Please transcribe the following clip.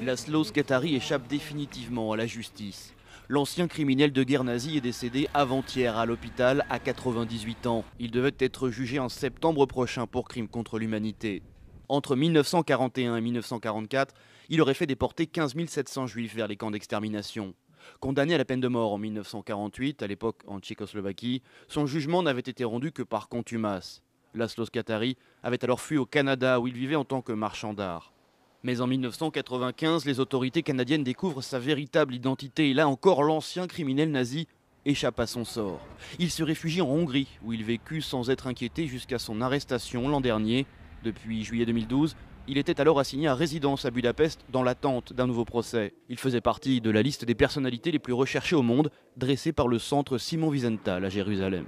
Laszlo Skatari échappe définitivement à la justice. L'ancien criminel de guerre nazi est décédé avant-hier à l'hôpital à 98 ans. Il devait être jugé en septembre prochain pour crime contre l'humanité. Entre 1941 et 1944, il aurait fait déporter 15 700 juifs vers les camps d'extermination. Condamné à la peine de mort en 1948, à l'époque en Tchécoslovaquie, son jugement n'avait été rendu que par contumace. Laszlo Skatari avait alors fui au Canada où il vivait en tant que marchand d'art. Mais en 1995, les autorités canadiennes découvrent sa véritable identité et là encore l'ancien criminel nazi échappe à son sort. Il se réfugie en Hongrie où il vécut sans être inquiété jusqu'à son arrestation l'an dernier. Depuis juillet 2012, il était alors assigné à résidence à Budapest dans l'attente d'un nouveau procès. Il faisait partie de la liste des personnalités les plus recherchées au monde, dressée par le centre Simon Wiesenthal à Jérusalem.